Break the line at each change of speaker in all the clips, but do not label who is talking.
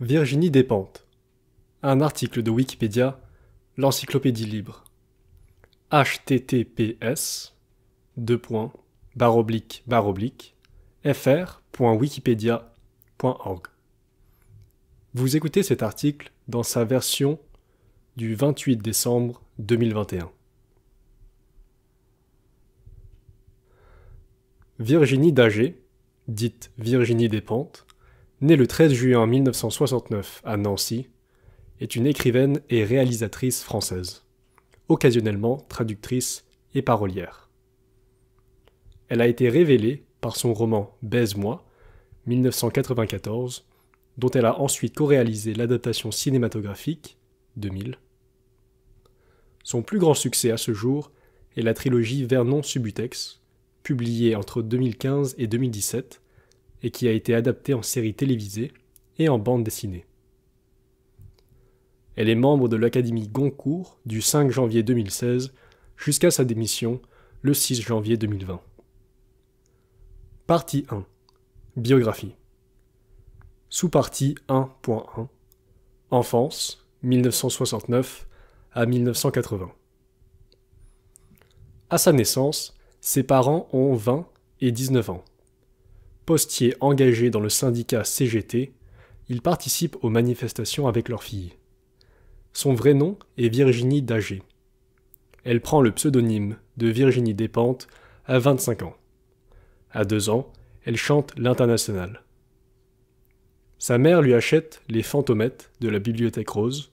Virginie Despentes. Un article de Wikipédia, l'encyclopédie libre. https fr.wikipedia.org. Vous écoutez cet article dans sa version du 28 décembre 2021. Virginie Dagé, dite Virginie Despentes, Née le 13 juin 1969 à Nancy, est une écrivaine et réalisatrice française, occasionnellement traductrice et parolière. Elle a été révélée par son roman Baise-moi, 1994, dont elle a ensuite co-réalisé l'adaptation cinématographique 2000. Son plus grand succès à ce jour est la trilogie Vernon Subutex, publiée entre 2015 et 2017, et qui a été adaptée en série télévisée et en bande dessinée. Elle est membre de l'Académie Goncourt du 5 janvier 2016 jusqu'à sa démission le 6 janvier 2020. Partie 1. Biographie. Sous-partie 1.1. Enfance 1969 à 1980. À sa naissance, ses parents ont 20 et 19 ans. Postier engagé dans le syndicat CGT, il participe aux manifestations avec leur fille. Son vrai nom est Virginie Dagé. Elle prend le pseudonyme de Virginie Despentes à 25 ans. À 2 ans, elle chante l'International. Sa mère lui achète les fantômettes de la Bibliothèque Rose,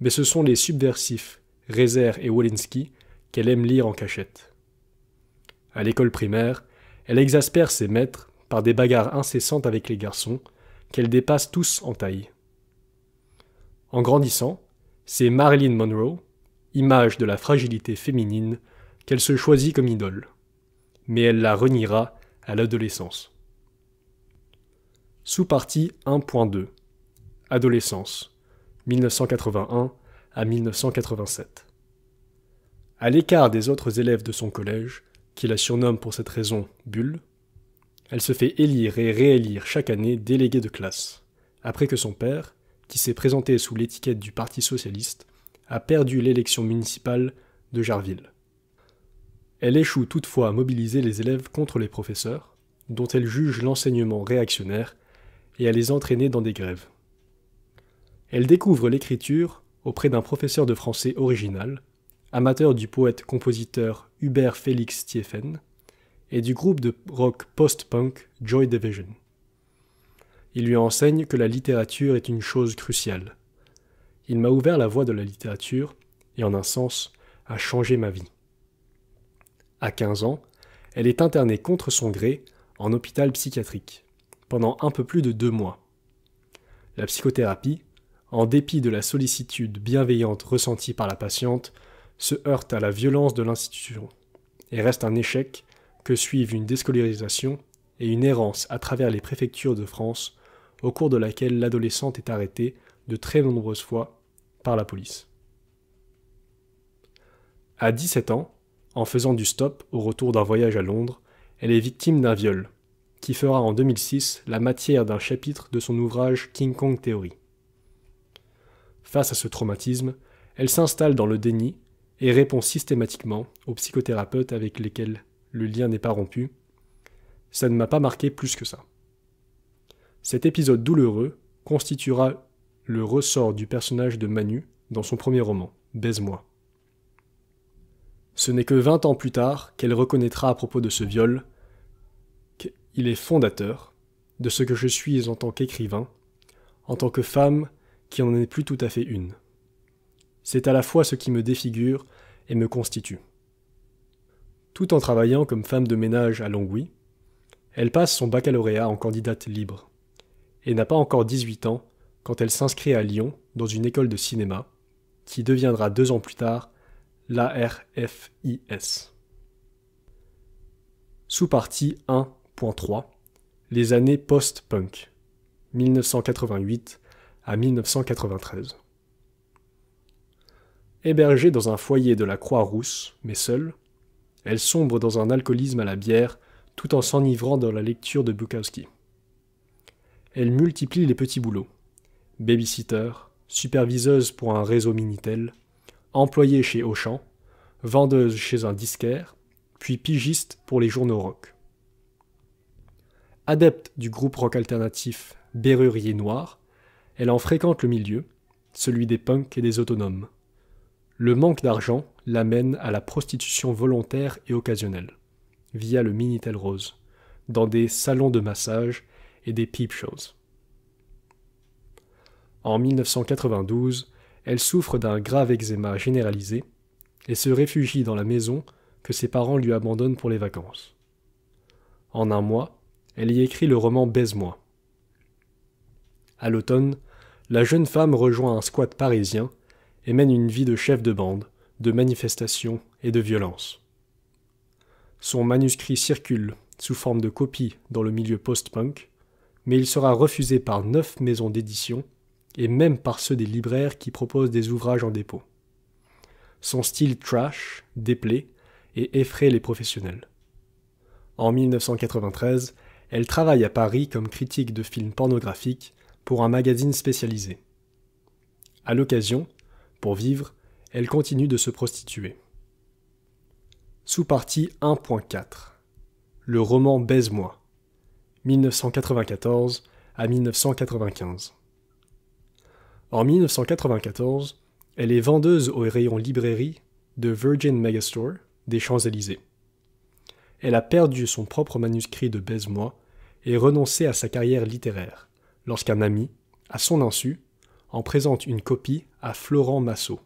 mais ce sont les subversifs Rezer et Wolinski qu'elle aime lire en cachette. À l'école primaire, elle exaspère ses maîtres par des bagarres incessantes avec les garçons, qu'elle dépasse tous en taille. En grandissant, c'est Marilyn Monroe, image de la fragilité féminine, qu'elle se choisit comme idole. Mais elle la reniera à l'adolescence. Sous-partie 1.2 Adolescence 1981 à 1987. À l'écart des autres élèves de son collège, qui la surnomme pour cette raison Bulle, elle se fait élire et réélire chaque année déléguée de classe, après que son père, qui s'est présenté sous l'étiquette du Parti socialiste, a perdu l'élection municipale de Jarville. Elle échoue toutefois à mobiliser les élèves contre les professeurs, dont elle juge l'enseignement réactionnaire, et à les entraîner dans des grèves. Elle découvre l'écriture auprès d'un professeur de français original, amateur du poète-compositeur Hubert Félix Stieffen, et du groupe de rock post-punk Joy Division. Il lui enseigne que la littérature est une chose cruciale. Il m'a ouvert la voie de la littérature et en un sens a changé ma vie. À 15 ans, elle est internée contre son gré en hôpital psychiatrique pendant un peu plus de deux mois. La psychothérapie, en dépit de la sollicitude bienveillante ressentie par la patiente, se heurte à la violence de l'institution et reste un échec que suivent une déscolarisation et une errance à travers les préfectures de France, au cours de laquelle l'adolescente est arrêtée de très nombreuses fois par la police. À 17 ans, en faisant du stop au retour d'un voyage à Londres, elle est victime d'un viol, qui fera en 2006 la matière d'un chapitre de son ouvrage King Kong Theory. Face à ce traumatisme, elle s'installe dans le déni et répond systématiquement aux psychothérapeutes avec lesquels le lien n'est pas rompu, ça ne m'a pas marqué plus que ça. Cet épisode douloureux constituera le ressort du personnage de Manu dans son premier roman, Baise-moi. Ce n'est que vingt ans plus tard qu'elle reconnaîtra à propos de ce viol qu'il est fondateur de ce que je suis en tant qu'écrivain, en tant que femme qui en est plus tout à fait une. C'est à la fois ce qui me défigure et me constitue. Tout en travaillant comme femme de ménage à Longwy, elle passe son baccalauréat en candidate libre et n'a pas encore 18 ans quand elle s'inscrit à Lyon dans une école de cinéma qui deviendra deux ans plus tard l'ARFIS. Sous-partie 1.3 Les années post-punk 1988 à 1993. Hébergée dans un foyer de la Croix-Rousse, mais seule, elle sombre dans un alcoolisme à la bière, tout en s'enivrant dans la lecture de Bukowski. Elle multiplie les petits boulots. Babysitter, superviseuse pour un réseau Minitel, employée chez Auchan, vendeuse chez un disquaire, puis pigiste pour les journaux rock. Adepte du groupe rock alternatif Berrurier Noir, elle en fréquente le milieu, celui des punks et des autonomes. Le manque d'argent l'amène à la prostitution volontaire et occasionnelle, via le Minitel Rose, dans des salons de massage et des peep shows. En 1992, elle souffre d'un grave eczéma généralisé et se réfugie dans la maison que ses parents lui abandonnent pour les vacances. En un mois, elle y écrit le roman Baise-moi. À l'automne, la jeune femme rejoint un squat parisien et mène une vie de chef de bande, de manifestations et de violence. Son manuscrit circule sous forme de copie dans le milieu post-punk, mais il sera refusé par neuf maisons d'édition et même par ceux des libraires qui proposent des ouvrages en dépôt. Son style trash déplaît et effraie les professionnels. En 1993, elle travaille à Paris comme critique de films pornographiques pour un magazine spécialisé. À l'occasion, pour vivre, elle continue de se prostituer. Sous-partie 1.4 Le roman Baise-moi 1994 à 1995 En 1994, elle est vendeuse au rayon librairie de Virgin Megastore des Champs-Élysées. Elle a perdu son propre manuscrit de Baise-moi et renoncé à sa carrière littéraire lorsqu'un ami, à son insu, en présente une copie à Florent Massot,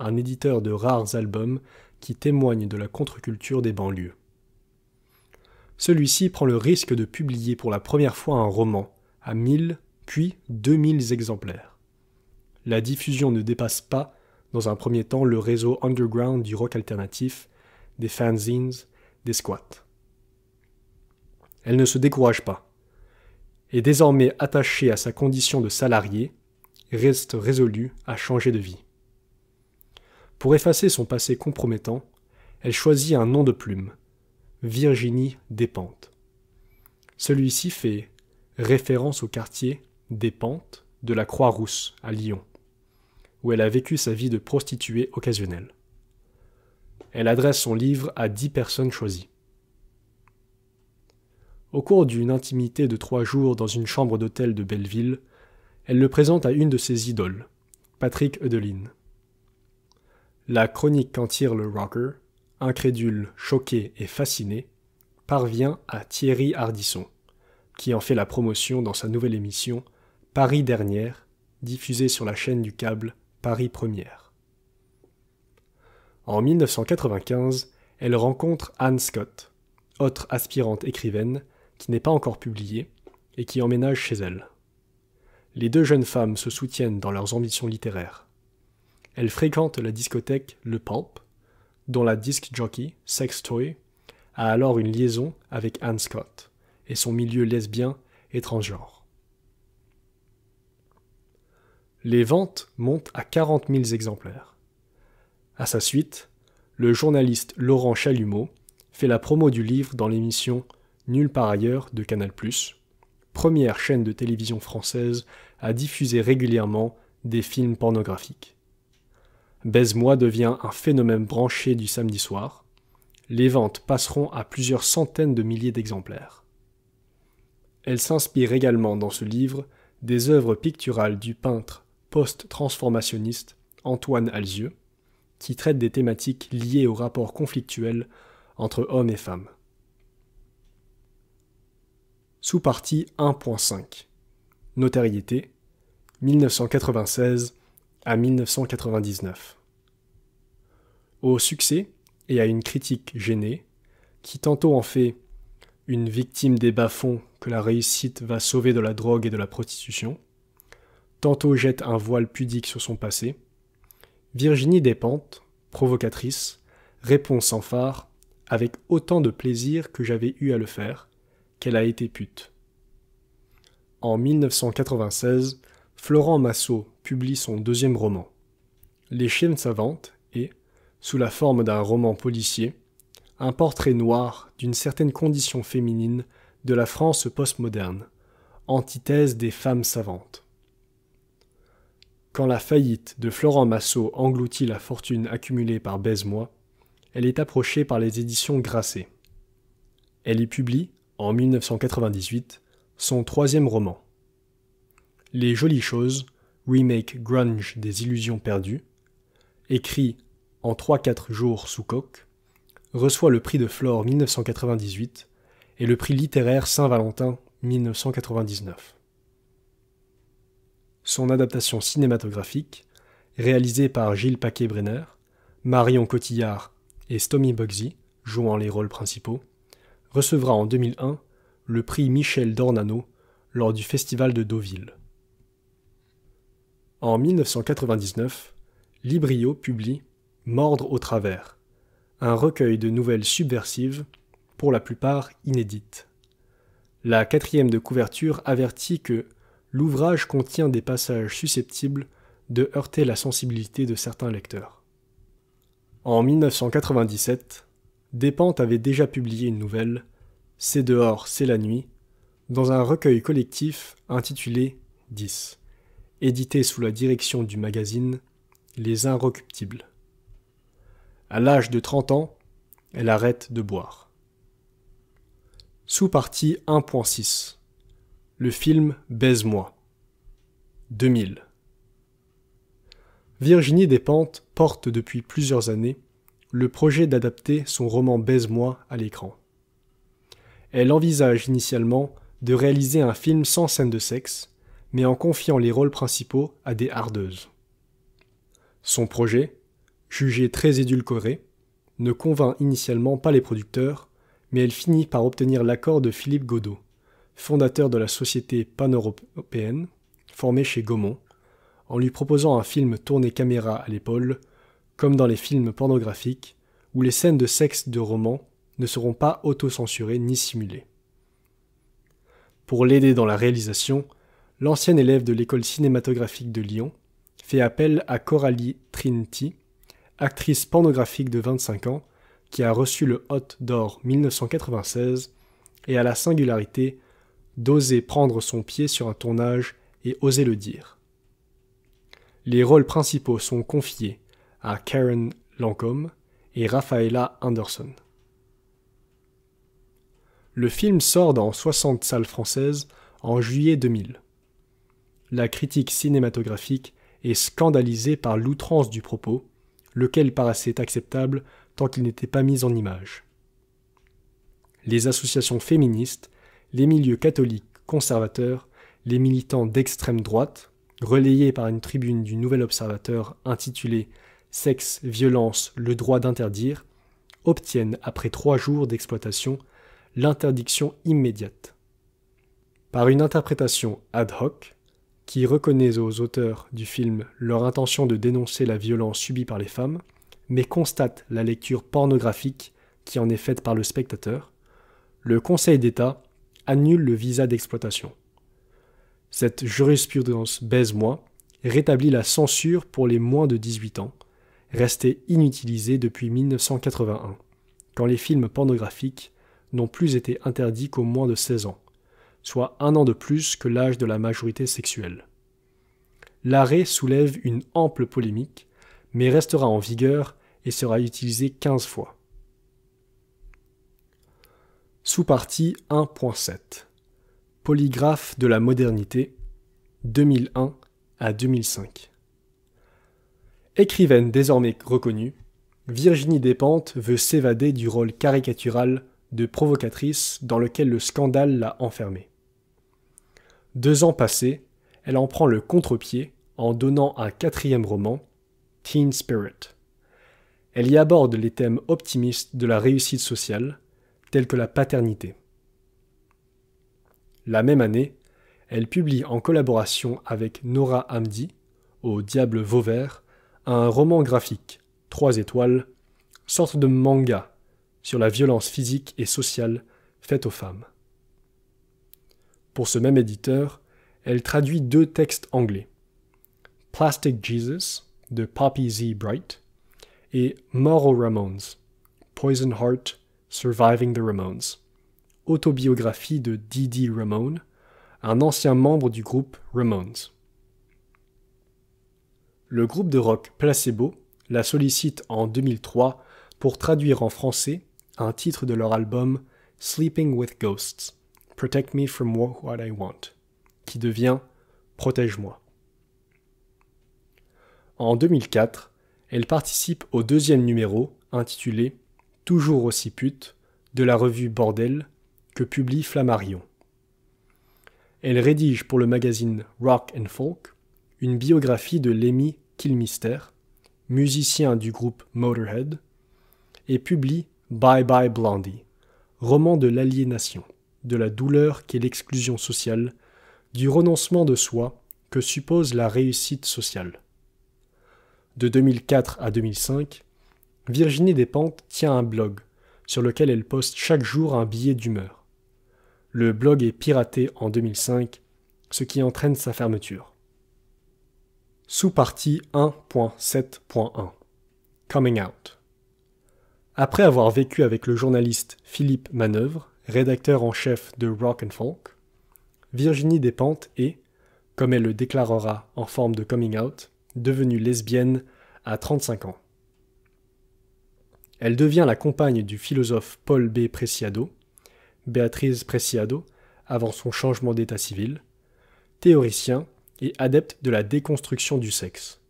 un éditeur de rares albums qui témoigne de la contre-culture des banlieues. Celui-ci prend le risque de publier pour la première fois un roman à 1000 puis 2000 exemplaires. La diffusion ne dépasse pas, dans un premier temps, le réseau underground du rock alternatif, des fanzines, des squats. Elle ne se décourage pas. Et désormais attachée à sa condition de salarié, reste résolue à changer de vie. Pour effacer son passé compromettant, elle choisit un nom de plume, Virginie Despentes. Celui-ci fait référence au quartier Despentes de la Croix-Rousse à Lyon, où elle a vécu sa vie de prostituée occasionnelle. Elle adresse son livre à dix personnes choisies. Au cours d'une intimité de trois jours dans une chambre d'hôtel de Belleville, elle le présente à une de ses idoles, Patrick Edeline. La chronique qu'en tire le rocker, incrédule, choqué et fasciné, parvient à Thierry Hardisson, qui en fait la promotion dans sa nouvelle émission Paris dernière, diffusée sur la chaîne du câble Paris Première. En 1995, elle rencontre Anne Scott, autre aspirante écrivaine qui n'est pas encore publiée et qui emménage chez elle les deux jeunes femmes se soutiennent dans leurs ambitions littéraires. Elles fréquentent la discothèque Le Pulp, dont la disc jockey, Sex Toy, a alors une liaison avec Anne Scott et son milieu lesbien et transgenre. Les ventes montent à 40 000 exemplaires. À sa suite, le journaliste Laurent Chalumeau fait la promo du livre dans l'émission Nulle part ailleurs de Canal+, première chaîne de télévision française à diffuser régulièrement des films pornographiques. Baise-moi devient un phénomène branché du samedi soir. Les ventes passeront à plusieurs centaines de milliers d'exemplaires. Elle s'inspire également dans ce livre des œuvres picturales du peintre post-transformationniste Antoine Alzieu, qui traite des thématiques liées aux rapports conflictuels entre hommes et femmes sous-partie 1.5. Notariété 1996 à 1999. Au succès et à une critique gênée, qui tantôt en fait une victime des bas-fonds que la réussite va sauver de la drogue et de la prostitution, tantôt jette un voile pudique sur son passé, Virginie Despentes, provocatrice, répond sans phare, avec autant de plaisir que j'avais eu à le faire, qu'elle a été pute. En 1996, Florent Massot publie son deuxième roman, Les chiennes savantes, et, sous la forme d'un roman policier, un portrait noir d'une certaine condition féminine de la France postmoderne, antithèse des femmes savantes. Quand la faillite de Florent Massot engloutit la fortune accumulée par Baisemois, elle est approchée par les éditions Grasset. Elle y publie en 1998, son troisième roman. Les Jolies Choses, remake grunge des Illusions perdues, écrit en 3-4 jours sous coque, reçoit le prix de Flore 1998 et le prix littéraire Saint-Valentin 1999. Son adaptation cinématographique, réalisée par Gilles Paquet-Brenner, Marion Cotillard et Stomy Bugsy, jouant les rôles principaux, recevra en 2001 le prix Michel Dornano lors du Festival de Deauville. En 1999, Librio publie Mordre au travers, un recueil de nouvelles subversives, pour la plupart inédites. La quatrième de couverture avertit que l'ouvrage contient des passages susceptibles de heurter la sensibilité de certains lecteurs. En 1997, Despentes avait déjà publié une nouvelle, C'est dehors, c'est la nuit, dans un recueil collectif intitulé 10, édité sous la direction du magazine Les Inrecuptibles. À l'âge de 30 ans, elle arrête de boire. Sous-partie 1.6 Le film Baise-moi. 2000. Virginie Despentes porte depuis plusieurs années le projet d'adapter son roman Baise-moi à l'écran. Elle envisage initialement de réaliser un film sans scène de sexe, mais en confiant les rôles principaux à des hardeuses. Son projet, jugé très édulcoré, ne convainc initialement pas les producteurs, mais elle finit par obtenir l'accord de Philippe Godot, fondateur de la société pan-européenne, formée chez Gaumont, en lui proposant un film tourné caméra à l'épaule comme dans les films pornographiques, où les scènes de sexe de romans ne seront pas auto-censurées ni simulées. Pour l'aider dans la réalisation, l'ancienne élève de l'école cinématographique de Lyon fait appel à Coralie Trinity, actrice pornographique de 25 ans, qui a reçu le Hot d'Or 1996 et a la singularité d'oser prendre son pied sur un tournage et oser le dire. Les rôles principaux sont confiés à Karen Lancôme et Rafaela Anderson. Le film sort dans 60 salles françaises en juillet 2000. La critique cinématographique est scandalisée par l'outrance du propos, lequel paraissait acceptable tant qu'il n'était pas mis en image. Les associations féministes, les milieux catholiques conservateurs, les militants d'extrême droite, relayés par une tribune du Nouvel Observateur intitulée sexe, violence, le droit d'interdire, obtiennent, après trois jours d'exploitation, l'interdiction immédiate. Par une interprétation ad hoc, qui reconnaît aux auteurs du film leur intention de dénoncer la violence subie par les femmes, mais constate la lecture pornographique qui en est faite par le spectateur, le Conseil d'État annule le visa d'exploitation. Cette jurisprudence baise-moi rétablit la censure pour les moins de 18 ans, resté inutilisé depuis 1981, quand les films pornographiques n'ont plus été interdits qu'au moins de 16 ans, soit un an de plus que l'âge de la majorité sexuelle. L'arrêt soulève une ample polémique, mais restera en vigueur et sera utilisé 15 fois. Sous-partie 1.7 Polygraphe de la modernité 2001 à 2005 Écrivaine désormais reconnue, Virginie Despentes veut s'évader du rôle caricatural de provocatrice dans lequel le scandale l'a enfermée. Deux ans passés, elle en prend le contre-pied en donnant un quatrième roman, Teen Spirit. Elle y aborde les thèmes optimistes de la réussite sociale, tels que la paternité. La même année, elle publie en collaboration avec Nora Hamdi, au Diable Vauvert, un roman graphique, trois étoiles, sorte de manga sur la violence physique et sociale faite aux femmes. Pour ce même éditeur, elle traduit deux textes anglais, Plastic Jesus de Poppy Z. Bright et Moro Ramones, Poison Heart, Surviving the Ramones, autobiographie de Didi Ramone, un ancien membre du groupe Ramones. Le groupe de rock Placebo la sollicite en 2003 pour traduire en français un titre de leur album Sleeping with Ghosts, Protect Me from What I Want, qui devient Protège-moi. En 2004, elle participe au deuxième numéro, intitulé Toujours aussi pute, de la revue Bordel, que publie Flammarion. Elle rédige pour le magazine Rock and Folk une biographie de Lemmy Kill musicien du groupe Motorhead, et publie Bye Bye Blondie, roman de l'aliénation, de la douleur qu'est l'exclusion sociale, du renoncement de soi que suppose la réussite sociale. De 2004 à 2005, Virginie Despentes tient un blog sur lequel elle poste chaque jour un billet d'humeur. Le blog est piraté en 2005, ce qui entraîne sa fermeture sous-partie 1.7.1 Coming Out. Après avoir vécu avec le journaliste Philippe Manœuvre, rédacteur en chef de Rock and Folk, Virginie Despentes est, comme elle le déclarera en forme de coming out, devenue lesbienne à 35 ans. Elle devient la compagne du philosophe Paul B. Preciado, Béatrice Preciado, avant son changement d'état civil, théoricien et adepte de la déconstruction du sexe.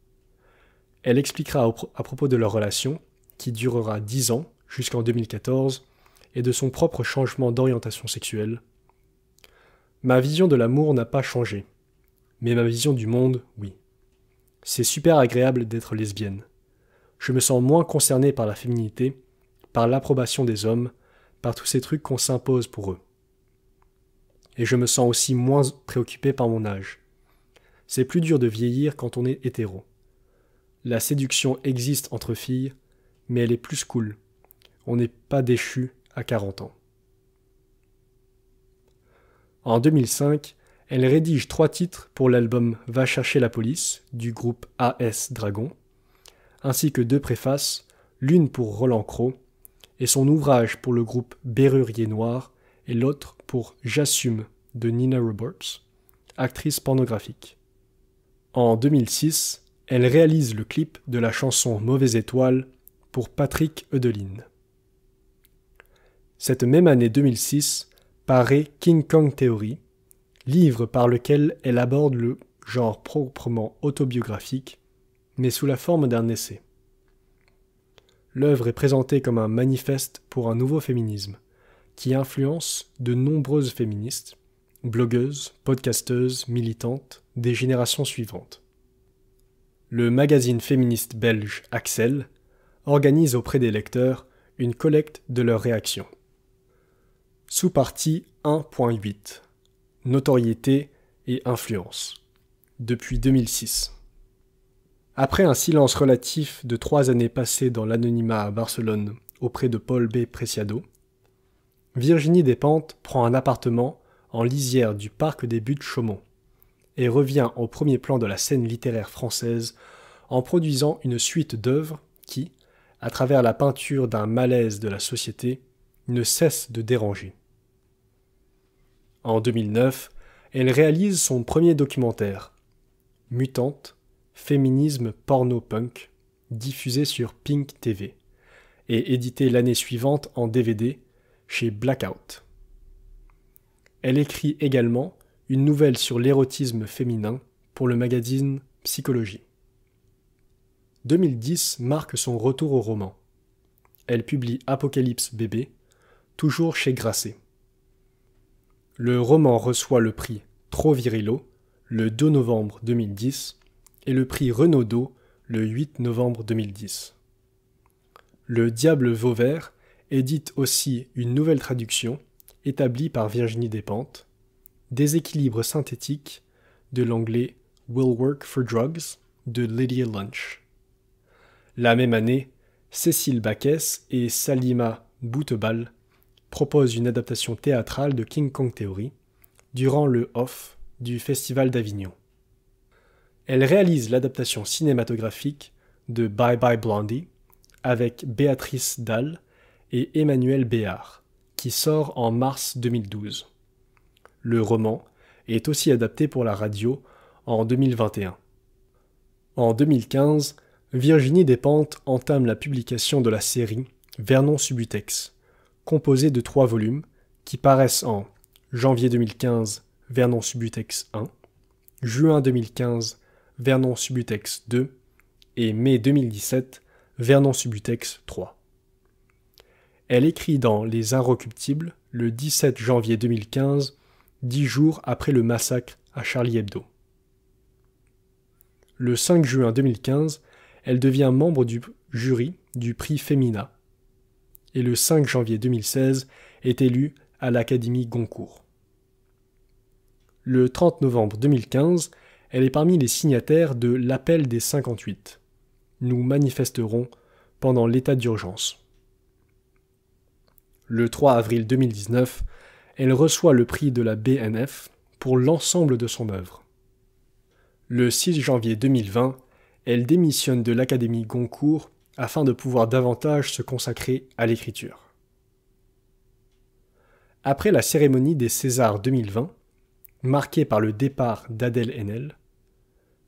Elle expliquera à propos de leur relation, qui durera 10 ans jusqu'en 2014, et de son propre changement d'orientation sexuelle. Ma vision de l'amour n'a pas changé, mais ma vision du monde, oui. C'est super agréable d'être lesbienne. Je me sens moins concernée par la féminité, par l'approbation des hommes, par tous ces trucs qu'on s'impose pour eux. Et je me sens aussi moins préoccupée par mon âge. C'est plus dur de vieillir quand on est hétéro. La séduction existe entre filles, mais elle est plus cool. On n'est pas déchu à 40 ans. En 2005, elle rédige trois titres pour l'album Va chercher la police du groupe AS Dragon, ainsi que deux préfaces, l'une pour Roland Cros et son ouvrage pour le groupe Berrurier Noir et l'autre pour J'assume de Nina Roberts, actrice pornographique. En 2006, elle réalise le clip de la chanson Mauvaise étoile pour Patrick Eudeline. Cette même année 2006 paraît King Kong Theory, livre par lequel elle aborde le genre proprement autobiographique, mais sous la forme d'un essai. L'œuvre est présentée comme un manifeste pour un nouveau féminisme, qui influence de nombreuses féministes, blogueuse, podcasteuse, militante des générations suivantes. Le magazine féministe belge Axel organise auprès des lecteurs une collecte de leurs réactions. Sous-partie 1.8 Notoriété et influence depuis 2006. Après un silence relatif de trois années passées dans l'anonymat à Barcelone auprès de Paul B. Preciado, Virginie Despentes prend un appartement en lisière du parc des Buttes-Chaumont, et revient au premier plan de la scène littéraire française en produisant une suite d'œuvres qui, à travers la peinture d'un malaise de la société, ne cesse de déranger. En 2009, elle réalise son premier documentaire, Mutante, féminisme porno-punk, diffusé sur Pink TV, et édité l'année suivante en DVD chez Blackout. Elle écrit également une nouvelle sur l'érotisme féminin pour le magazine Psychologie. 2010 marque son retour au roman. Elle publie Apocalypse bébé, toujours chez Grasset. Le roman reçoit le prix Trop le 2 novembre 2010 et le prix Renaudot le 8 novembre 2010. Le Diable Vauvert édite aussi une nouvelle traduction établi par Virginie Despentes, Déséquilibre synthétique de l'anglais Will Work for Drugs de Lydia Lunch. La même année, Cécile Baquès et Salima Boutebal proposent une adaptation théâtrale de King Kong Theory durant le off du Festival d'Avignon. Elle réalise l'adaptation cinématographique de Bye Bye Blondie avec Béatrice Dalle et Emmanuel Béard sort en mars 2012. Le roman est aussi adapté pour la radio en 2021. En 2015, Virginie Despentes entame la publication de la série Vernon Subutex, composée de trois volumes qui paraissent en janvier 2015 Vernon Subutex 1, juin 2015 Vernon Subutex 2 et mai 2017 Vernon Subutex 3. Elle écrit dans Les Inrecuptibles le 17 janvier 2015, dix jours après le massacre à Charlie Hebdo. Le 5 juin 2015, elle devient membre du jury du prix Femina et le 5 janvier 2016 est élue à l'Académie Goncourt. Le 30 novembre 2015, elle est parmi les signataires de l'Appel des 58. Nous manifesterons pendant l'état d'urgence. Le 3 avril 2019, elle reçoit le prix de la BNF pour l'ensemble de son œuvre. Le 6 janvier 2020, elle démissionne de l'Académie Goncourt afin de pouvoir davantage se consacrer à l'écriture. Après la cérémonie des Césars 2020, marquée par le départ d'Adèle Haenel,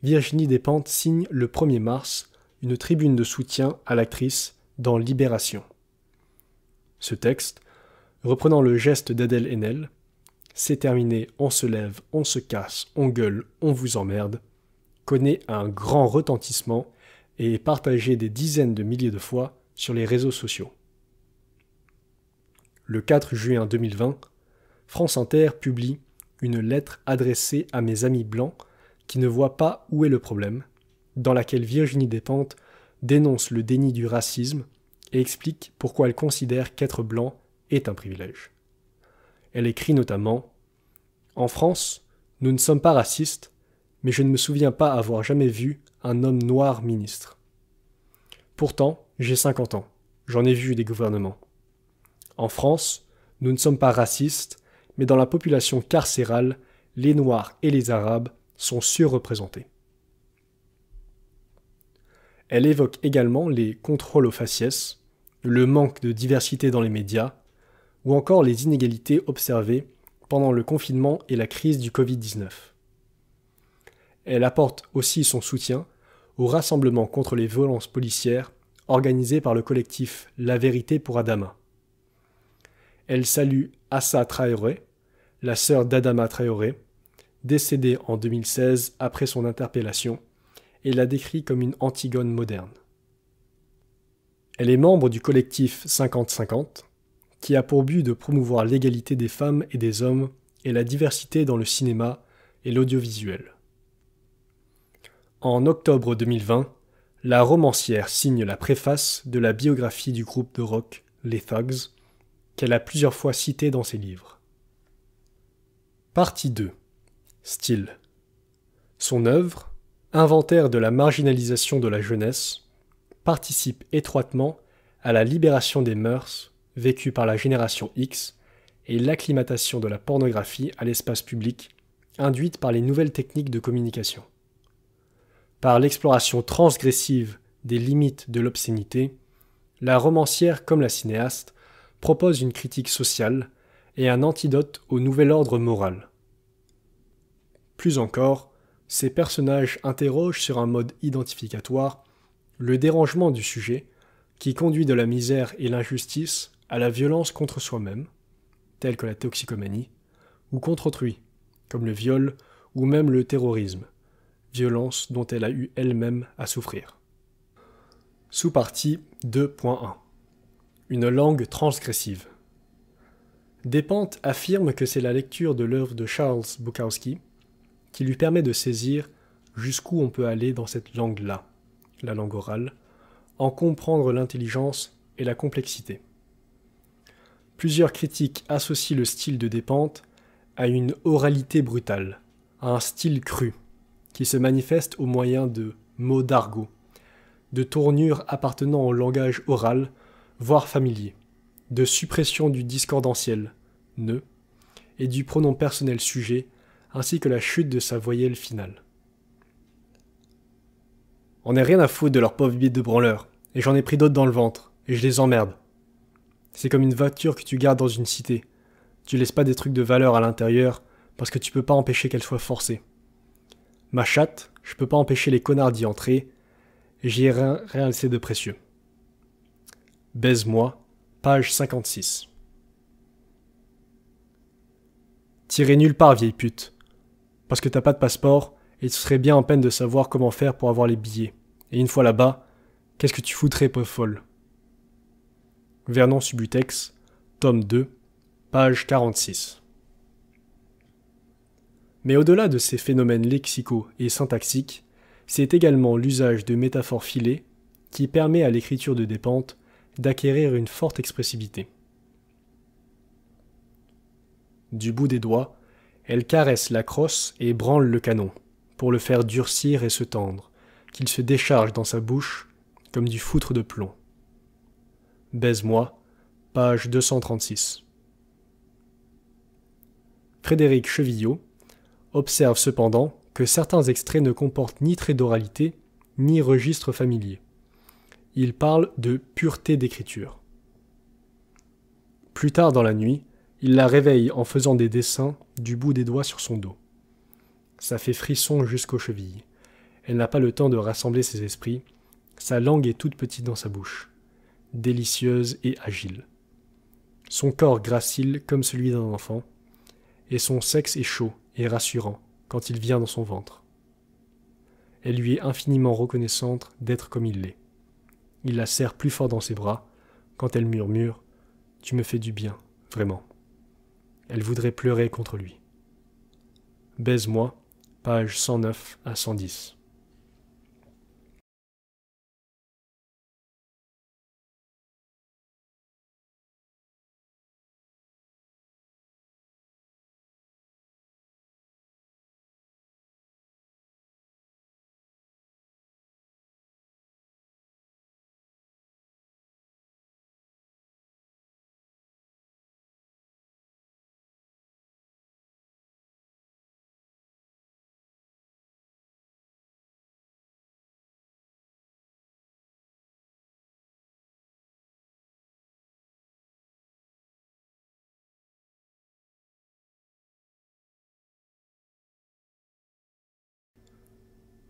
Virginie Despentes signe le 1er mars une tribune de soutien à l'actrice dans Libération. Ce texte, reprenant le geste d'Adèle Haenel, c'est terminé, on se lève, on se casse, on gueule, on vous emmerde, connaît un grand retentissement et est partagé des dizaines de milliers de fois sur les réseaux sociaux. Le 4 juin 2020, France Inter publie une lettre adressée à mes amis blancs qui ne voient pas où est le problème, dans laquelle Virginie Despentes dénonce le déni du racisme et explique pourquoi elle considère qu'être blanc est un privilège. Elle écrit notamment En France, nous ne sommes pas racistes, mais je ne me souviens pas avoir jamais vu un homme noir ministre. Pourtant, j'ai 50 ans, j'en ai vu des gouvernements. En France, nous ne sommes pas racistes, mais dans la population carcérale, les Noirs et les Arabes sont surreprésentés. Elle évoque également les contrôles aux faciès, le manque de diversité dans les médias, ou encore les inégalités observées pendant le confinement et la crise du Covid-19. Elle apporte aussi son soutien au rassemblement contre les violences policières organisé par le collectif La Vérité pour Adama. Elle salue Assa Traoré, la sœur d'Adama Traoré, décédée en 2016 après son interpellation, et la décrit comme une Antigone moderne. Elle est membre du collectif 50-50, qui a pour but de promouvoir l'égalité des femmes et des hommes et la diversité dans le cinéma et l'audiovisuel. En octobre 2020, la romancière signe la préface de la biographie du groupe de rock Les Thugs, qu'elle a plusieurs fois citée dans ses livres. Partie 2 Style Son œuvre, Inventaire de la marginalisation de la jeunesse participe étroitement à la libération des mœurs vécues par la génération X et l'acclimatation de la pornographie à l'espace public induite par les nouvelles techniques de communication. Par l'exploration transgressive des limites de l'obscénité, la romancière comme la cinéaste propose une critique sociale et un antidote au nouvel ordre moral. Plus encore, ces personnages interrogent sur un mode identificatoire le dérangement du sujet, qui conduit de la misère et l'injustice à la violence contre soi-même, telle que la toxicomanie, ou contre autrui, comme le viol ou même le terrorisme, violence dont elle a eu elle-même à souffrir. Sous-partie 2.1 Une langue transgressive. Despentes affirme que c'est la lecture de l'œuvre de Charles Bukowski qui lui permet de saisir jusqu'où on peut aller dans cette langue-là, la langue orale, en comprendre l'intelligence et la complexité. Plusieurs critiques associent le style de Dépente à une oralité brutale, à un style cru, qui se manifeste au moyen de mots d'argot, de tournures appartenant au langage oral, voire familier, de suppression du discordantiel « ne, et du pronom personnel sujet ainsi que la chute de sa voyelle finale. On n'est rien à foutre de leur pauvre bite de branleur, et j'en ai pris d'autres dans le ventre, et je les emmerde. C'est comme une voiture que tu gardes dans une cité. Tu laisses pas des trucs de valeur à l'intérieur, parce que tu peux pas empêcher qu'elle soit forcée. Ma chatte, je peux pas empêcher les connards d'y entrer, et j'y ai rien, rien laissé de précieux. Baise-moi, page 56. Tirez nulle part, vieille pute parce que t'as pas de passeport et tu serais bien en peine de savoir comment faire pour avoir les billets. Et une fois là-bas, qu'est-ce que tu foutrais, pauvre folle Vernon Subutex, tome 2, page 46. Mais au-delà de ces phénomènes lexicaux et syntaxiques, c'est également l'usage de métaphores filées qui permet à l'écriture de dépente d'acquérir une forte expressivité. Du bout des doigts, elle caresse la crosse et branle le canon, pour le faire durcir et se tendre, qu'il se décharge dans sa bouche comme du foutre de plomb. Baise-moi, page 236. Frédéric Chevillot observe cependant que certains extraits ne comportent ni trait d'oralité, ni registre familier. Il parle de pureté d'écriture. Plus tard dans la nuit, il la réveille en faisant des dessins du bout des doigts sur son dos. Ça fait frisson jusqu'aux chevilles. Elle n'a pas le temps de rassembler ses esprits. Sa langue est toute petite dans sa bouche, délicieuse et agile. Son corps gracile comme celui d'un enfant, et son sexe est chaud et rassurant quand il vient dans son ventre. Elle lui est infiniment reconnaissante d'être comme il l'est. Il la serre plus fort dans ses bras quand elle murmure ⁇ Tu me fais du bien, vraiment ⁇ elle voudrait pleurer contre lui. Baise-moi, page 109 à 110.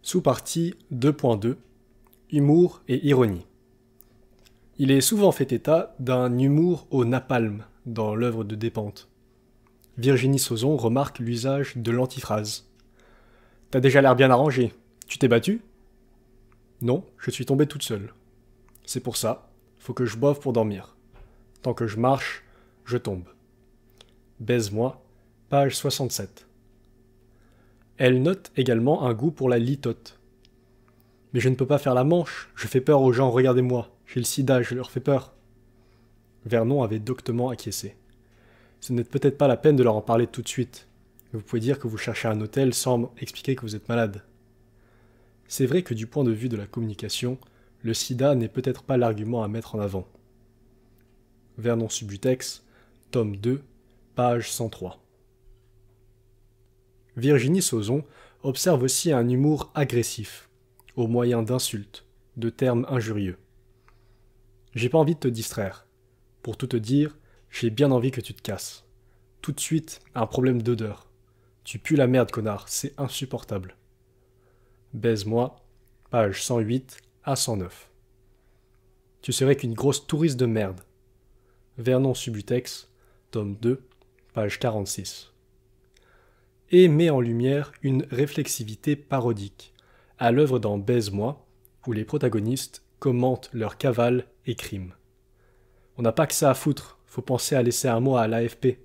sous-partie 2.2, humour et ironie. Il est souvent fait état d'un humour au napalm dans l'œuvre de Dépente. Virginie Sauzon remarque l'usage de l'antiphrase. T'as déjà l'air bien arrangé. Tu t'es battu Non, je suis tombée toute seule. C'est pour ça, faut que je boive pour dormir. Tant que je marche, je tombe. Baise-moi, page 67. Elle note également un goût pour la litote. Mais je ne peux pas faire la manche, je fais peur aux gens, regardez-moi, j'ai le sida, je leur fais peur. Vernon avait doctement acquiescé. Ce n'est peut-être pas la peine de leur en parler tout de suite, vous pouvez dire que vous cherchez un hôtel sans expliquer que vous êtes malade. C'est vrai que du point de vue de la communication, le sida n'est peut-être pas l'argument à mettre en avant. Vernon Subutex, tome 2, page 103. Virginie Sauzon observe aussi un humour agressif, au moyen d'insultes, de termes injurieux. J'ai pas envie de te distraire. Pour tout te dire, j'ai bien envie que tu te casses. Tout de suite, un problème d'odeur. Tu pues la merde, connard, c'est insupportable. Baise-moi, page 108 à 109. Tu serais qu'une grosse touriste de merde. Vernon Subutex, tome 2, page 46 et met en lumière une réflexivité parodique, à l'œuvre dans Baise-moi, où les protagonistes commentent leurs cavales et crimes. On n'a pas que ça à foutre, faut penser à laisser un mot à l'AFP.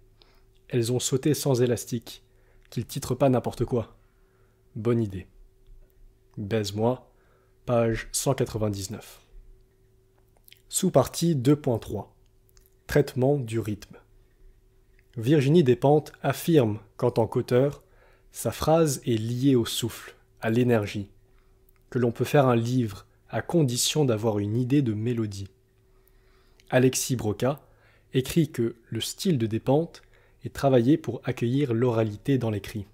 Elles ont sauté sans élastique, qu'ils titrent pas n'importe quoi. Bonne idée. Baise-moi, page 199. Sous-partie 2.3 Traitement du rythme. Virginie Despentes affirme qu'en tant qu'auteur, sa phrase est liée au souffle, à l'énergie, que l'on peut faire un livre à condition d'avoir une idée de mélodie. Alexis Broca écrit que le style de Despentes est travaillé pour accueillir l'oralité dans l'écrit,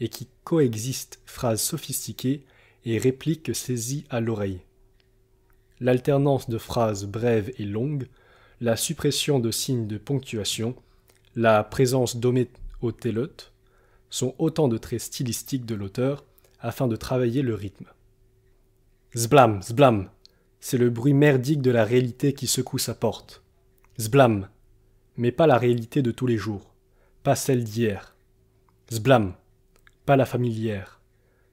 et qui coexiste phrases sophistiquées et répliques saisies à l'oreille. L'alternance de phrases brèves et longues, la suppression de signes de ponctuation, la présence d'oméotéleute sont autant de traits stylistiques de l'auteur afin de travailler le rythme. Zblam, zblam, c'est le bruit merdique de la réalité qui secoue sa porte. Zblam, mais pas la réalité de tous les jours, pas celle d'hier. Zblam, pas la familière,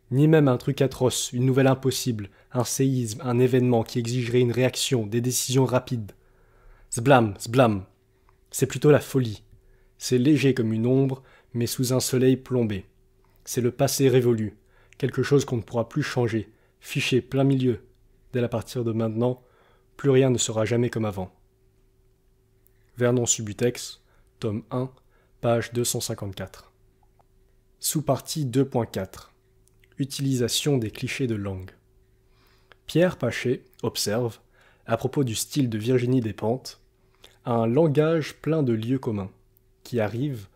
ni même un truc atroce, une nouvelle impossible, un séisme, un événement qui exigerait une réaction, des décisions rapides. Zblam, zblam, c'est plutôt la folie, c'est léger comme une ombre, mais sous un soleil plombé. C'est le passé révolu, quelque chose qu'on ne pourra plus changer, fiché plein milieu. Dès la partir de maintenant, plus rien ne sera jamais comme avant. Vernon Subutex, tome 1, page 254. Sous-partie 2.4 Utilisation des clichés de langue. Pierre Paché observe, à propos du style de Virginie Despentes, un langage plein de lieux communs qui arrive,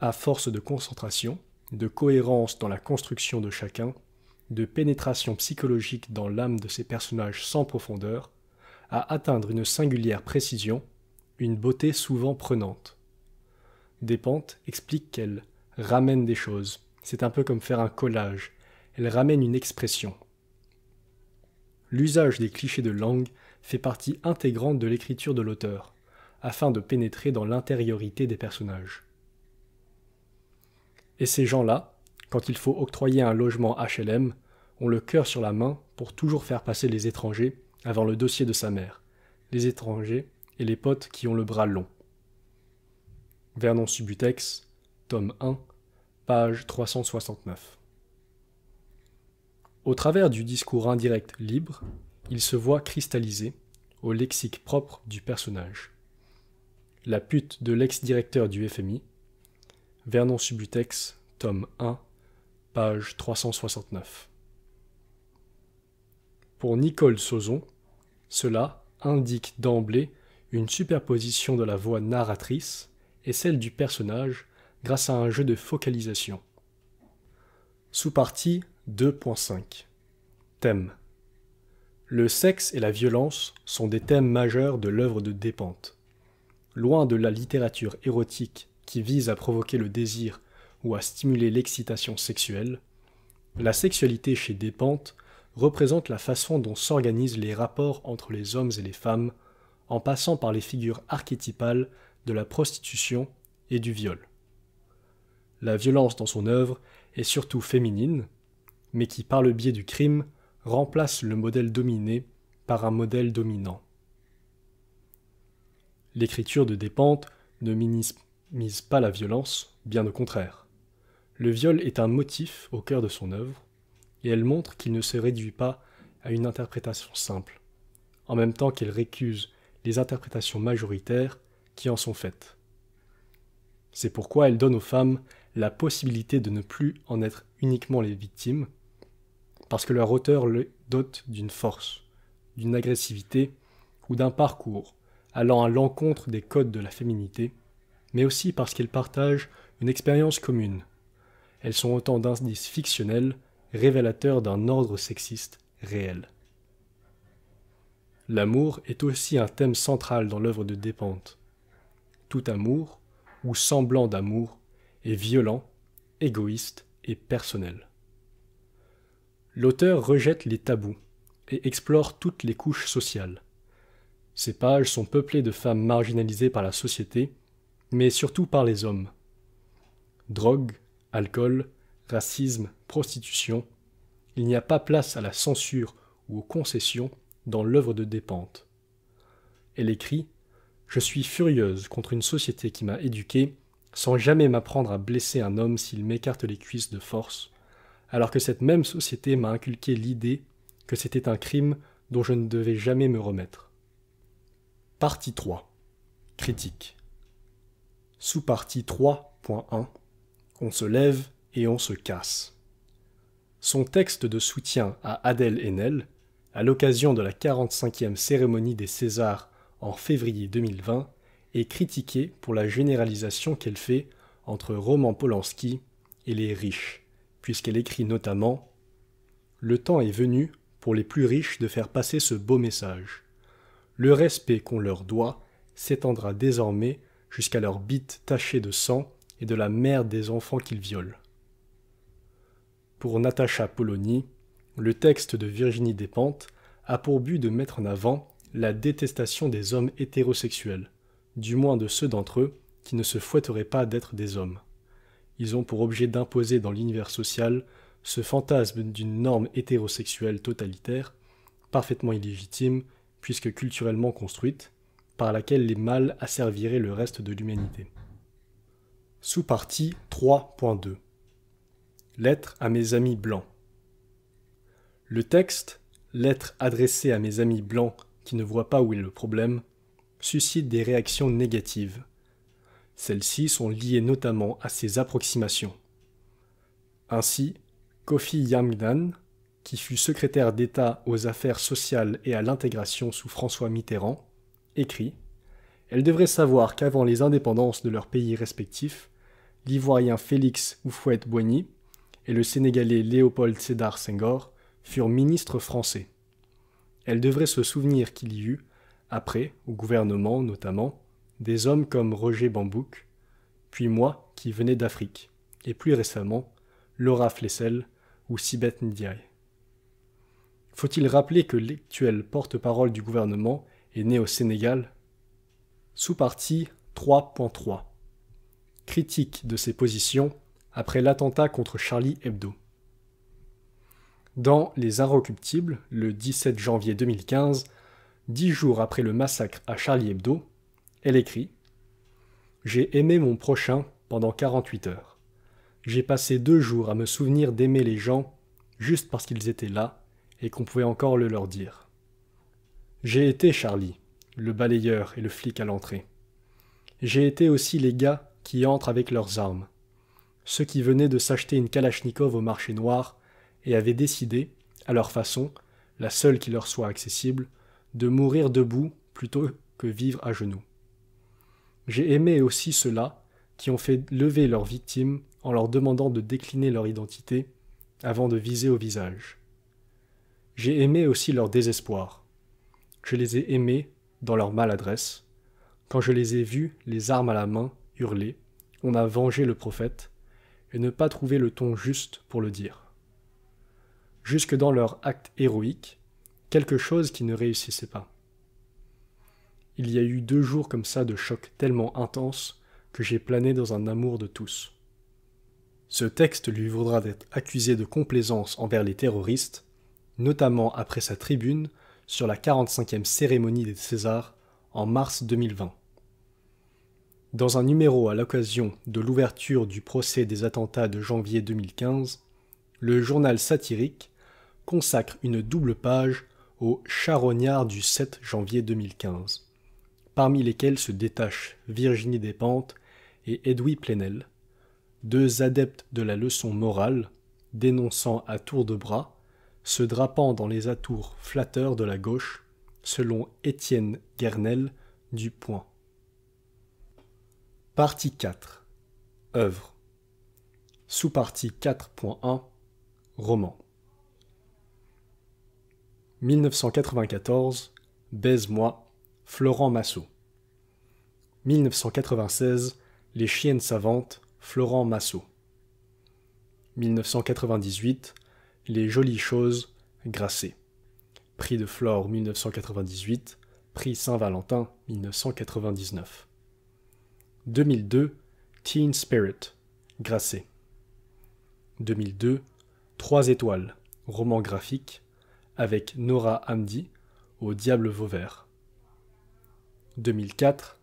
à force de concentration, de cohérence dans la construction de chacun, de pénétration psychologique dans l'âme de ces personnages sans profondeur, à atteindre une singulière précision, une beauté souvent prenante. Despentes explique qu'elle ramène des choses, c'est un peu comme faire un collage, elle ramène une expression. L'usage des clichés de langue fait partie intégrante de l'écriture de l'auteur afin de pénétrer dans l'intériorité des personnages. Et ces gens-là, quand il faut octroyer un logement HLM, ont le cœur sur la main pour toujours faire passer les étrangers avant le dossier de sa mère, les étrangers et les potes qui ont le bras long. Vernon Subutex, tome 1, page 369. Au travers du discours indirect libre, il se voit cristallisé au lexique propre du personnage. La pute de l'ex-directeur du FMI. Vernon Subutex, tome 1, page 369. Pour Nicole Sauzon, cela indique d'emblée une superposition de la voix narratrice et celle du personnage grâce à un jeu de focalisation. Sous-partie 2.5 Thème Le sexe et la violence sont des thèmes majeurs de l'œuvre de Dépente. Loin de la littérature érotique qui vise à provoquer le désir ou à stimuler l'excitation sexuelle, la sexualité chez Dépente représente la façon dont s'organisent les rapports entre les hommes et les femmes, en passant par les figures archétypales de la prostitution et du viol. La violence dans son œuvre est surtout féminine, mais qui par le biais du crime remplace le modèle dominé par un modèle dominant. L'écriture de Dépente ne minimise pas la violence, bien au contraire. Le viol est un motif au cœur de son œuvre, et elle montre qu'il ne se réduit pas à une interprétation simple, en même temps qu'elle récuse les interprétations majoritaires qui en sont faites. C'est pourquoi elle donne aux femmes la possibilité de ne plus en être uniquement les victimes, parce que leur auteur le dote d'une force, d'une agressivité ou d'un parcours allant à l'encontre des codes de la féminité, mais aussi parce qu'elles partagent une expérience commune. Elles sont autant d'indices fictionnels révélateurs d'un ordre sexiste réel. L'amour est aussi un thème central dans l'œuvre de Despentes. Tout amour, ou semblant d'amour, est violent, égoïste et personnel. L'auteur rejette les tabous et explore toutes les couches sociales, ces pages sont peuplées de femmes marginalisées par la société, mais surtout par les hommes. Drogue, alcool, racisme, prostitution, il n'y a pas place à la censure ou aux concessions dans l'œuvre de Dépente. Elle écrit Je suis furieuse contre une société qui m'a éduquée sans jamais m'apprendre à blesser un homme s'il m'écarte les cuisses de force, alors que cette même société m'a inculqué l'idée que c'était un crime dont je ne devais jamais me remettre. Partie 3. Critique. Sous-partie 3.1. On se lève et on se casse. Son texte de soutien à Adèle Haenel, à l'occasion de la 45e cérémonie des Césars en février 2020, est critiqué pour la généralisation qu'elle fait entre Roman Polanski et les riches, puisqu'elle écrit notamment Le temps est venu pour les plus riches de faire passer ce beau message le respect qu'on leur doit s'étendra désormais jusqu'à leurs bites tachées de sang et de la mère des enfants qu'ils violent. Pour Natacha Polony, le texte de Virginie Despentes a pour but de mettre en avant la détestation des hommes hétérosexuels, du moins de ceux d'entre eux qui ne se fouetteraient pas d'être des hommes. Ils ont pour objet d'imposer dans l'univers social ce fantasme d'une norme hétérosexuelle totalitaire, parfaitement illégitime, puisque culturellement construite, par laquelle les mâles asserviraient le reste de l'humanité. Sous-partie 3.2 Lettre à mes amis blancs. Le texte, lettre adressée à mes amis blancs qui ne voient pas où est le problème, suscite des réactions négatives. Celles-ci sont liées notamment à ces approximations. Ainsi, Kofi Yamdan, qui fut secrétaire d'État aux affaires sociales et à l'intégration sous François Mitterrand, écrit Elle devrait savoir qu'avant les indépendances de leurs pays respectifs, l'Ivoirien Félix Oufouette-Boigny et le Sénégalais Léopold Sédar Senghor furent ministres français. Elle devrait se souvenir qu'il y eut, après, au gouvernement notamment, des hommes comme Roger Bambouk, puis moi qui venais d'Afrique, et plus récemment, Laura Flessel ou Sibeth Ndiaye. Faut-il rappeler que l'actuel porte-parole du gouvernement est né au Sénégal Sous-partie 3.3 Critique de ses positions après l'attentat contre Charlie Hebdo. Dans Les Inrecuptibles, le 17 janvier 2015, dix jours après le massacre à Charlie Hebdo, elle écrit J'ai aimé mon prochain pendant 48 heures. J'ai passé deux jours à me souvenir d'aimer les gens juste parce qu'ils étaient là et qu'on pouvait encore le leur dire. J'ai été Charlie, le balayeur et le flic à l'entrée. J'ai été aussi les gars qui entrent avec leurs armes, ceux qui venaient de s'acheter une Kalachnikov au marché noir et avaient décidé, à leur façon, la seule qui leur soit accessible, de mourir debout plutôt que vivre à genoux. J'ai aimé aussi ceux-là qui ont fait lever leurs victimes en leur demandant de décliner leur identité avant de viser au visage. J'ai aimé aussi leur désespoir. Je les ai aimés dans leur maladresse. Quand je les ai vus, les armes à la main, hurler, on a vengé le prophète, et ne pas trouver le ton juste pour le dire. Jusque dans leur acte héroïque, quelque chose qui ne réussissait pas. Il y a eu deux jours comme ça de choc tellement intense que j'ai plané dans un amour de tous. Ce texte lui vaudra d'être accusé de complaisance envers les terroristes, notamment après sa tribune sur la 45e cérémonie des Césars en mars 2020. Dans un numéro à l'occasion de l'ouverture du procès des attentats de janvier 2015, le journal satirique consacre une double page aux charognards du 7 janvier 2015, parmi lesquels se détachent Virginie Despentes et Edoui Plenel, deux adeptes de la leçon morale dénonçant à tour de bras se drapant dans les atours flatteurs de la gauche, selon Étienne Guernel du Point. Partie 4 œuvre. Sous-partie 4.1 Roman 1994 Baise-moi Florent Massot 1996 Les chiennes savantes Florent Massot 1998 les jolies choses, Grasset. Prix de Flore 1998, Prix Saint-Valentin 1999. 2002, Teen Spirit, Grasset. 2002, Trois étoiles, roman graphique, avec Nora Hamdi, Au Diable Vauvert. 2004,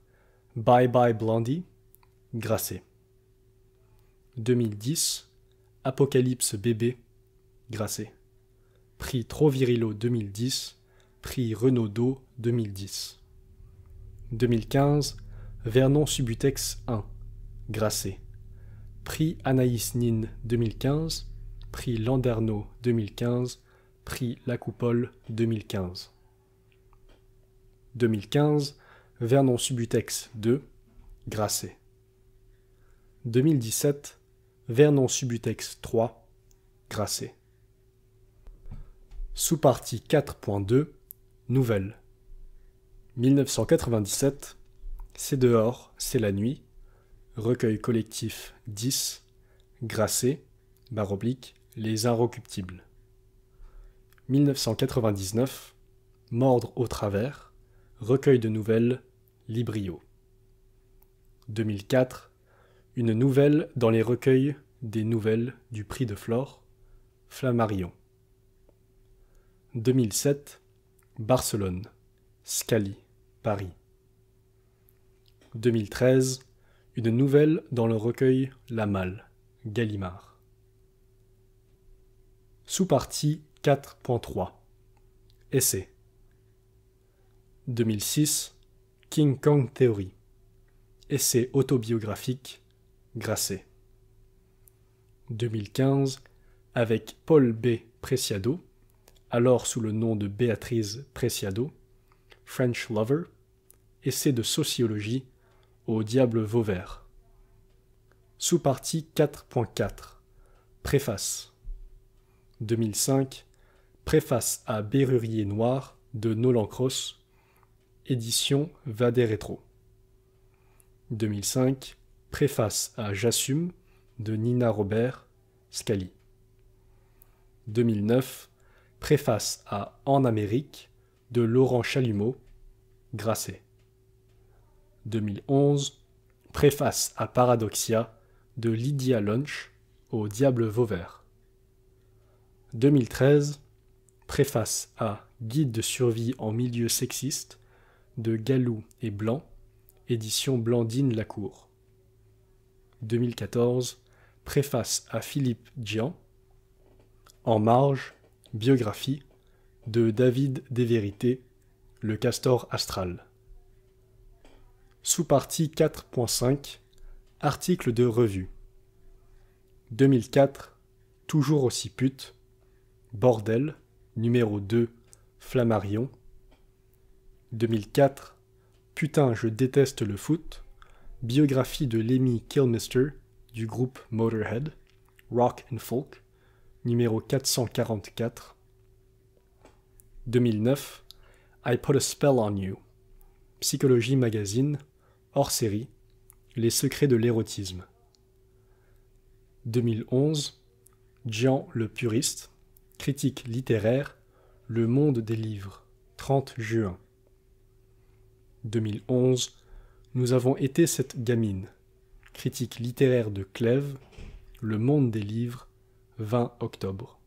Bye Bye Blondie, Grasset. 2010, Apocalypse bébé, Grassé Prix Trovirilo 2010, prix Renaudot 2010. 2015, Vernon Subutex 1, Grassé Prix Anaïs Nin 2015, prix Landerneau 2015, prix La Coupole 2015. 2015, Vernon Subutex 2, Grassé 2017, Vernon Subutex 3, Grassé sous-partie 4.2 Nouvelles 1997 C'est dehors, c'est la nuit Recueil collectif 10 Grasset barre Les inrecuptibles 1999 Mordre au travers Recueil de nouvelles Librio 2004 Une nouvelle dans les recueils des nouvelles du prix de Flore Flammarion 2007, Barcelone, Scali, Paris. 2013, une nouvelle dans le recueil La Malle, Gallimard. Sous-partie 4.3 Essai 2006 King Kong Theory Essai autobiographique Grasset 2015 Avec Paul B. Preciado alors sous le nom de Béatrice Preciado, French Lover, Essai de sociologie au diable Vauvert. Sous-partie 4.4 Préface 2005 Préface à Berrurier Noir de Nolan Cross, édition Vade Rétro. 2005 Préface à J'assume de Nina Robert, Scali. 2009 Préface à En Amérique de Laurent Chalumeau, Grasset. 2011. Préface à Paradoxia de Lydia Lunch au Diable Vauvert. 2013. Préface à Guide de survie en milieu sexiste de Galou et Blanc, édition Blandine Lacour. 2014. Préface à Philippe Dian. En marge Biographie de David vérités Le Castor Astral. Sous-partie 4.5 Article de revue 2004 Toujours aussi pute Bordel numéro 2 Flammarion 2004 Putain je déteste le foot Biographie de Lemmy Kilmister du groupe Motorhead Rock and Folk numéro 444. 2009, I Put a Spell on You, Psychologie Magazine, hors série, Les secrets de l'érotisme. 2011, Jean le Puriste, critique littéraire, Le Monde des Livres, 30 juin. 2011, Nous avons été cette gamine, critique littéraire de Clèves, Le Monde des Livres, 20 octobre.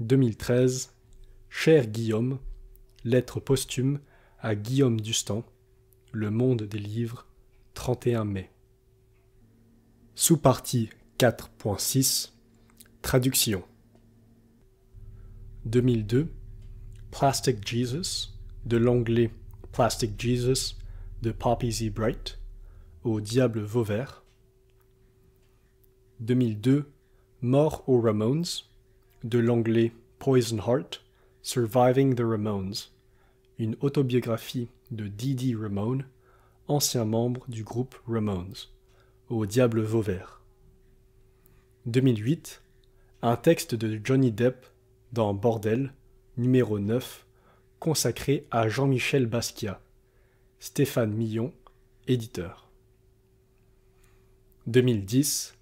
2013, Cher Guillaume, lettre posthume à Guillaume Dustan, Le Monde des Livres, 31 mai. Sous-partie 4.6, Traduction. 2002, Plastic Jesus, de l'anglais Plastic Jesus de Poppy Z. Bright, au Diable Vauvert. 2002, Mort aux Ramones, de l'anglais Poison Heart, Surviving the Ramones, une autobiographie de Didi Ramone, ancien membre du groupe Ramones, au Diable Vauvert. 2008, un texte de Johnny Depp dans Bordel, numéro 9, consacré à Jean-Michel Basquiat, Stéphane Millon, éditeur. 2010,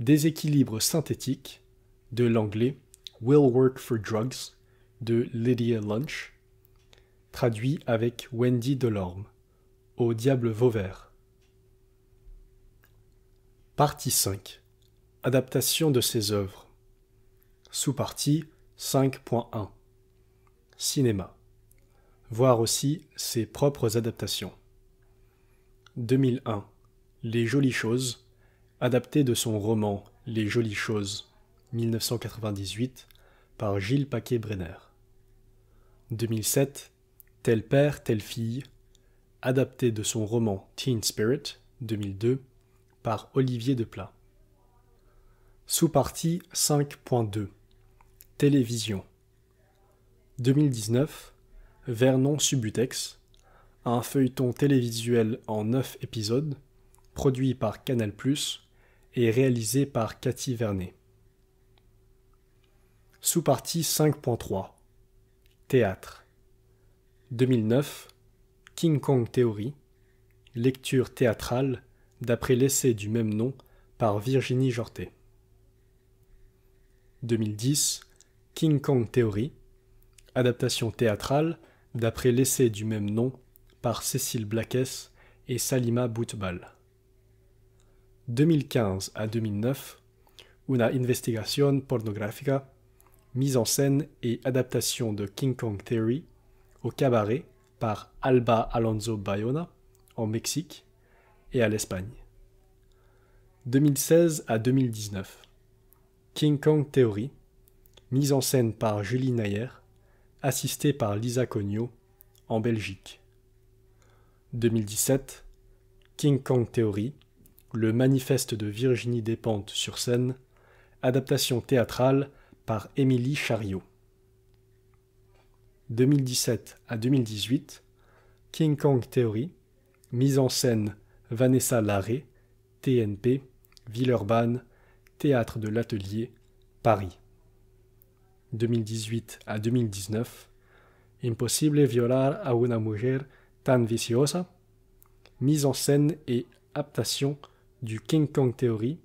Déséquilibre synthétique de l'anglais Will Work for Drugs de Lydia Lunch, traduit avec Wendy Delorme, Au Diable Vauvert. Partie 5 Adaptation de ses œuvres. Sous-partie 5.1 Cinéma. Voir aussi ses propres adaptations. 2001 Les Jolies Choses adapté de son roman Les Jolies Choses, 1998, par Gilles Paquet-Brenner. 2007, Tel père, telle fille, adapté de son roman Teen Spirit, 2002, par Olivier Deplat. Sous-partie 5.2 Télévision 2019 Vernon Subutex, un feuilleton télévisuel en 9 épisodes, produit par Canal+, et réalisé par Cathy Vernet. Sous-partie 5.3 Théâtre 2009 King Kong Theory Lecture théâtrale d'après l'essai du même nom par Virginie Jortet 2010 King Kong Theory Adaptation théâtrale d'après l'essai du même nom par Cécile Blaques et Salima Boutbal 2015 à 2009, Una Investigación Pornográfica, mise en scène et adaptation de King Kong Theory, au cabaret par Alba Alonso Bayona, en Mexique et à l'Espagne. 2016 à 2019, King Kong Theory, mise en scène par Julie Nayer, assistée par Lisa Cogno, en Belgique. 2017, King Kong Theory, le manifeste de Virginie Despentes sur scène, adaptation théâtrale par Émilie Chariot. 2017 à 2018, King Kong Theory, mise en scène Vanessa Larré, TNP, Villeurbanne, Théâtre de l'Atelier, Paris. 2018 à 2019, Impossible violar a una mujer tan viciosa, mise en scène et adaptation du King Kong Theory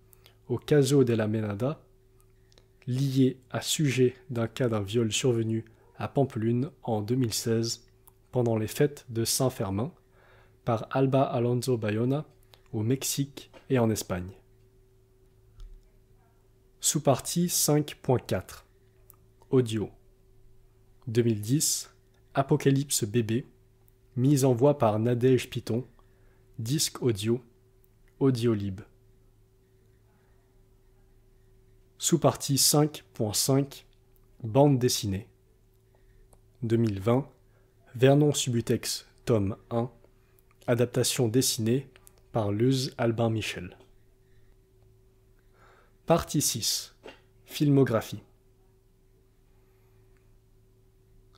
au Caso de la Menada, lié à sujet d'un cas d'un viol survenu à Pampelune en 2016 pendant les fêtes de Saint-Fermin par Alba Alonso Bayona au Mexique et en Espagne. Sous-partie 5.4 Audio 2010 Apocalypse bébé Mise en voix par Nadège Piton Disque audio Audiolib. Sous-partie 5.5 Bande dessinée. 2020 Vernon Subutex, tome 1 Adaptation dessinée par Luz Albin Michel. Partie 6 Filmographie.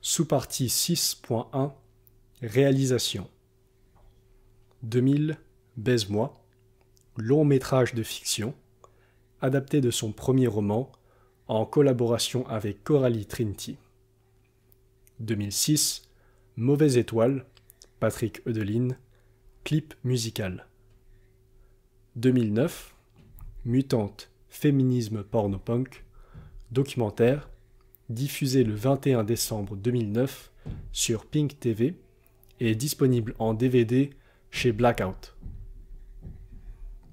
Sous-partie 6.1 Réalisation 2000 Baise-moi long métrage de fiction, adapté de son premier roman, en collaboration avec Coralie Trinity. 2006, Mauvaise étoile, Patrick Eudeline, clip musical. 2009, Mutante, féminisme porno-punk, documentaire, diffusé le 21 décembre 2009 sur Pink TV et disponible en DVD chez Blackout.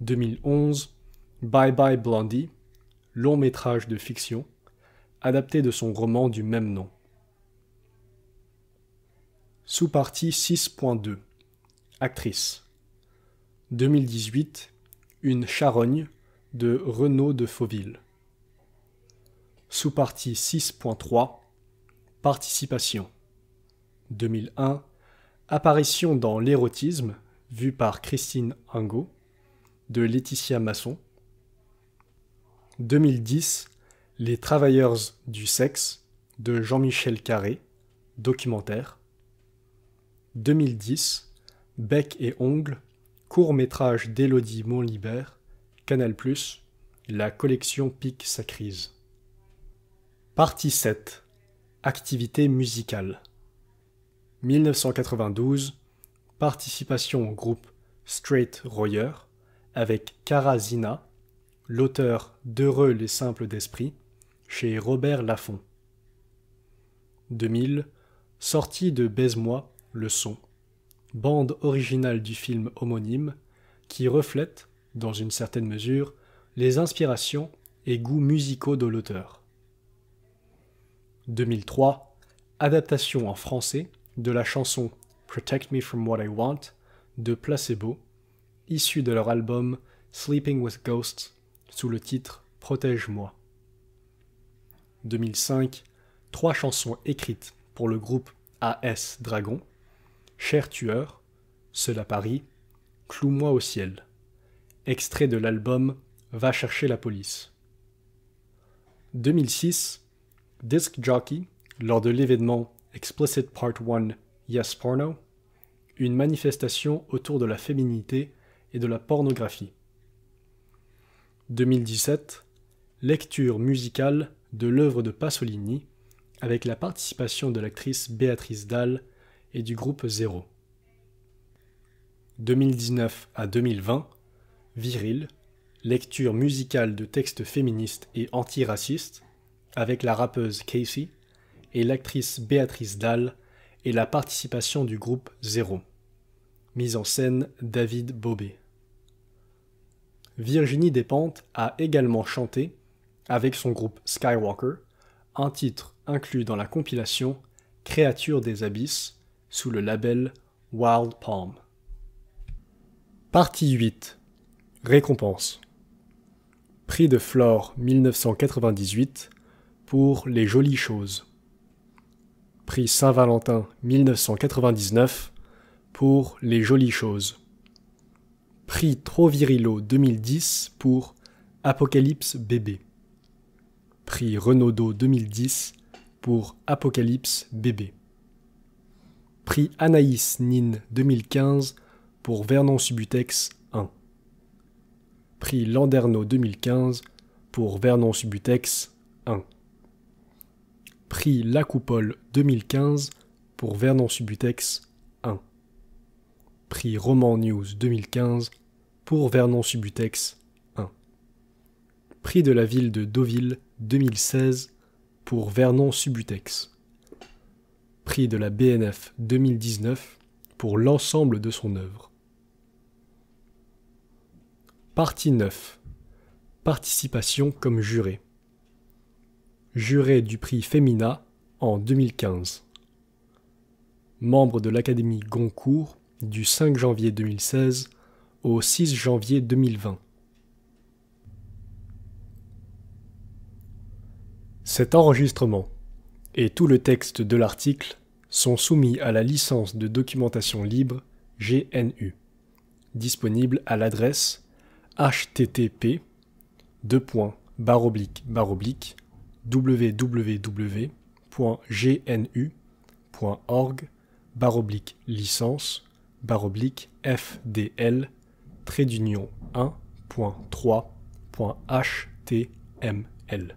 2011, Bye Bye Blondie, long métrage de fiction, adapté de son roman du même nom. Sous-partie 6.2 Actrice 2018 Une charogne de Renaud de Fauville. Sous-partie 6.3 Participation 2001 Apparition dans l'érotisme, vue par Christine Angot de Laetitia Masson. 2010, Les Travailleurs du sexe de Jean-Michel Carré, documentaire. 2010, Bec et ongles, court métrage d'Élodie Montlibert, Canal+, la collection pique sa crise. Partie 7. Activité musicale. 1992. Participation au groupe Straight Royer avec Karazina, l'auteur d'Heureux les simples d'esprit, chez Robert Laffont. 2000, sortie de Baise-moi, le son, bande originale du film homonyme, qui reflète, dans une certaine mesure, les inspirations et goûts musicaux de l'auteur. 2003, adaptation en français de la chanson Protect Me From What I Want de Placebo, issu de leur album Sleeping with Ghosts sous le titre Protège-moi. 2005, trois chansons écrites pour le groupe AS Dragon Cher tueur, cela à Paris, Cloue-moi au ciel, extrait de l'album Va chercher la police. 2006, Disc Jockey, lors de l'événement Explicit Part 1 Yes Porno, une manifestation autour de la féminité de la pornographie. 2017, lecture musicale de l'œuvre de Pasolini avec la participation de l'actrice Béatrice Dahl et du groupe Zéro. 2019 à 2020, Viril, lecture musicale de textes féministes et antiracistes avec la rappeuse Casey et l'actrice Béatrice Dahl et la participation du groupe Zéro. Mise en scène David Bobé. Virginie Despentes a également chanté, avec son groupe Skywalker, un titre inclus dans la compilation Créatures des Abysses sous le label Wild Palm. Partie 8 Récompense Prix de Flore 1998 pour Les Jolies Choses. Prix Saint-Valentin 1999 pour Les Jolies Choses. Prix Trop 2010 pour Apocalypse Bébé. Prix Renaudot 2010 pour Apocalypse Bébé. Prix Anaïs Nin 2015 pour Vernon Subutex 1. Prix Landerneau 2015 pour Vernon Subutex 1. Prix La Coupole 2015 pour Vernon Subutex Prix Roman News 2015 pour Vernon Subutex 1. Prix de la ville de Deauville 2016 pour Vernon Subutex. Prix de la BNF 2019 pour l'ensemble de son œuvre. Partie 9. Participation comme juré. Juré du prix Femina en 2015. Membre de l'Académie Goncourt du 5 janvier 2016 au 6 janvier 2020. Cet enregistrement et tout le texte de l'article sont soumis à la licence de documentation libre GNU, disponible à l'adresse http www.gnu.org licence barre oblique FDL trait d'union 1.3.html.